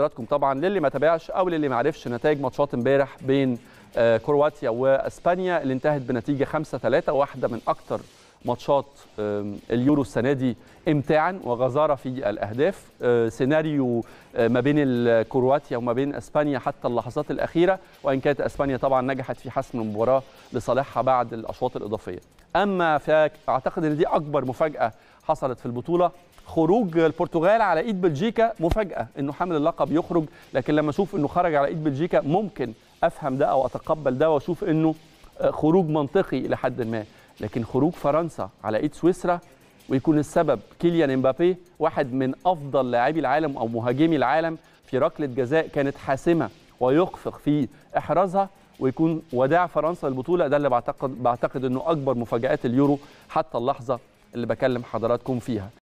حضراتكم طبعا للي ما تابعش او للي ما عرفش نتائج ماتشات امبارح بين آه، كرواتيا واسبانيا اللي انتهت بنتيجه 5 3 واحده من اكثر ماتشات اليورو السنه دي امتاعا وغزاره في الاهداف آه، سيناريو آه، ما بين كرواتيا وما بين اسبانيا حتى اللحظات الاخيره وان كانت اسبانيا طبعا نجحت في حسم المباراه لصالحها بعد الاشواط الاضافيه اما فاعتقد ان دي اكبر مفاجاه حصلت في البطوله خروج البرتغال على ايد بلجيكا مفاجاه انه حامل اللقب يخرج لكن لما اشوف انه خرج على ايد بلجيكا ممكن افهم ده او اتقبل ده واشوف انه آه، خروج منطقي لحد ما لكن خروج فرنسا على ايد سويسرا ويكون السبب كيليان امبابي واحد من افضل لاعبي العالم او مهاجمي العالم في ركله جزاء كانت حاسمه ويخفق في احرازها ويكون وداع فرنسا للبطوله ده اللي بعتقد بعتقد انه اكبر مفاجات اليورو حتى اللحظه اللي بكلم حضراتكم فيها